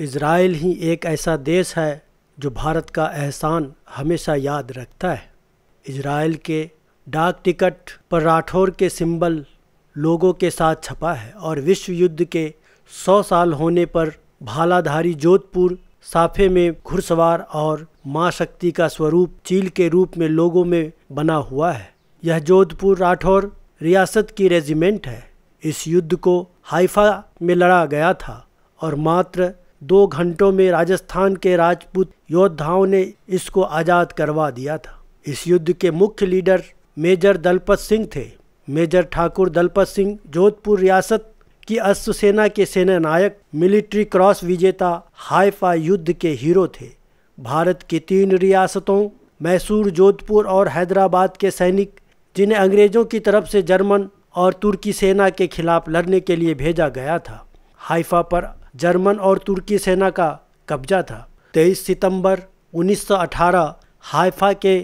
Israel ही एक ऐसा देश है जो भारत का एहसान हमेशा याद रखता है इसराइल के डाक टिकट पर राठौर के सिंबल लोगों के साथ छपा है और विश्व युद्ध के सौ साल होने पर भालाधारी जोधपुर साफे में घुड़सवार और माँ शक्ति का स्वरूप चील के रूप में लोगों में बना हुआ है यह जोधपुर राठौर रियासत की रेजिमेंट है इस युद्ध को हाइफा में लड़ा गया था और मात्र दो घंटों में राजस्थान के राजपूत योद्धाओं ने इसको आज़ाद करवा दिया था इस युद्ध के मुख्य लीडर मेजर दलपत सिंह थे मेजर ठाकुर दलपत सिंह जोधपुर रियासत की अश्व सेना के सेना नायक मिलिट्री क्रॉस विजेता हाइफा युद्ध के हीरो थे भारत की तीन रियासतों मैसूर जोधपुर और हैदराबाद के सैनिक जिन्हें अंग्रेज़ों की तरफ से जर्मन और तुर्की सेना के खिलाफ लड़ने के लिए भेजा गया था हाइफा पर जर्मन और तुर्की सेना का कब्जा था 23 सितंबर 1918 हाइफा के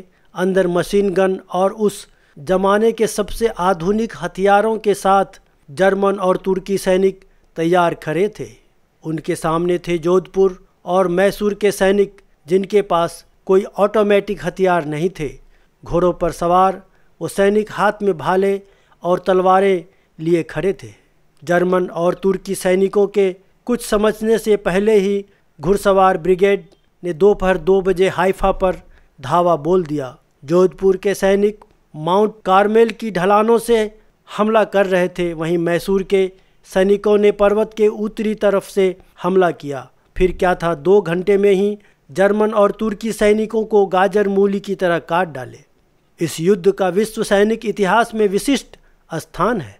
अंदर मशीन गन और उस जमाने के सबसे आधुनिक हथियारों के साथ जर्मन और तुर्की सैनिक तैयार खड़े थे उनके सामने थे जोधपुर और मैसूर के सैनिक जिनके पास कोई ऑटोमेटिक हथियार नहीं थे घोड़ों पर सवार वो सैनिक हाथ में भाले और तलवारें लिए खड़े थे जर्मन और तुर्की सैनिकों के कुछ समझने से पहले ही घुड़सवार ब्रिगेड ने दोपहर दो बजे हाइफा पर धावा बोल दिया जोधपुर के सैनिक माउंट कार्मेल की ढलानों से हमला कर रहे थे वहीं मैसूर के सैनिकों ने पर्वत के उत्तरी तरफ से हमला किया फिर क्या था दो घंटे में ही जर्मन और तुर्की सैनिकों को गाजर मूली की तरह काट डाले इस युद्ध का विश्व सैनिक इतिहास में विशिष्ट स्थान है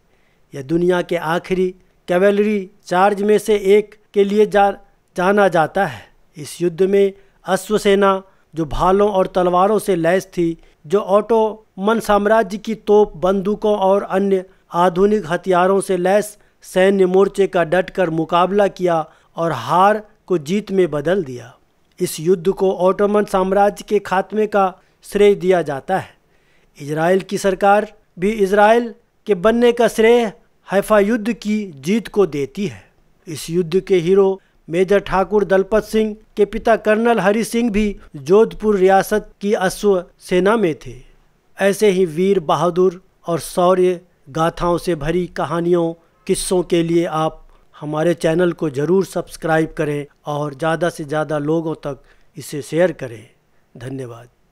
यह दुनिया के आखिरी कैवेलरी चार्ज में से एक के लिए जा जाना जाता है इस युद्ध में अश्वसेना जो भालों और तलवारों से लैस थी जो ऑटोमन साम्राज्य की तोप बंदूकों और अन्य आधुनिक हथियारों से लैस सैन्य मोर्चे का डटकर मुकाबला किया और हार को जीत में बदल दिया इस युद्ध को ऑटोमन साम्राज्य के खात्मे का श्रेय दिया जाता है इसराइल की सरकार भी इसराइल के बनने का श्रेय हैफा युद्ध की जीत को देती है इस युद्ध के हीरो मेजर ठाकुर दलपत सिंह के पिता कर्नल हरि सिंह भी जोधपुर रियासत की अश्व सेना में थे ऐसे ही वीर बहादुर और शौर्य गाथाओं से भरी कहानियों किस्सों के लिए आप हमारे चैनल को ज़रूर सब्सक्राइब करें और ज़्यादा से ज़्यादा लोगों तक इसे शेयर करें धन्यवाद